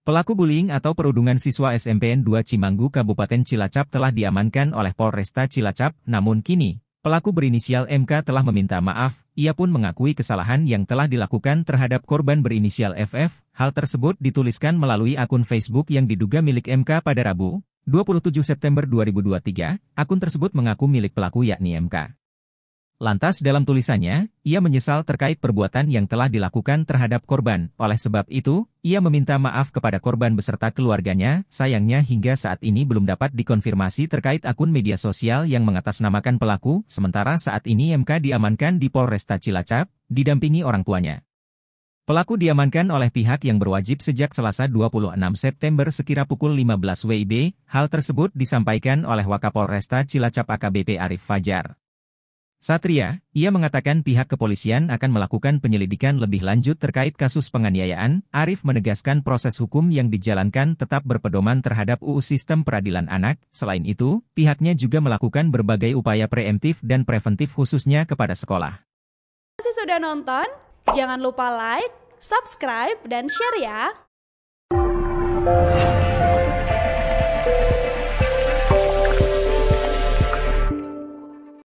Pelaku bullying atau perundungan siswa SMPN 2 Cimanggu Kabupaten Cilacap telah diamankan oleh Polresta Cilacap, namun kini, pelaku berinisial MK telah meminta maaf, ia pun mengakui kesalahan yang telah dilakukan terhadap korban berinisial FF. Hal tersebut dituliskan melalui akun Facebook yang diduga milik MK pada Rabu, 27 September 2023, akun tersebut mengaku milik pelaku yakni MK. Lantas dalam tulisannya, ia menyesal terkait perbuatan yang telah dilakukan terhadap korban. Oleh sebab itu, ia meminta maaf kepada korban beserta keluarganya. Sayangnya hingga saat ini belum dapat dikonfirmasi terkait akun media sosial yang mengatasnamakan pelaku, sementara saat ini MK diamankan di Polresta Cilacap, didampingi orang tuanya. Pelaku diamankan oleh pihak yang berwajib sejak Selasa 26 September sekira pukul 15 WIB. Hal tersebut disampaikan oleh Wakapolresta Cilacap AKBP Arif Fajar. Satria, ia mengatakan pihak kepolisian akan melakukan penyelidikan lebih lanjut terkait kasus penganiayaan. Arif menegaskan proses hukum yang dijalankan tetap berpedoman terhadap UU Sistem Peradilan Anak. Selain itu, pihaknya juga melakukan berbagai upaya preemptif dan preventif khususnya kepada sekolah. Terima kasih sudah nonton. Jangan lupa like, subscribe, dan share ya.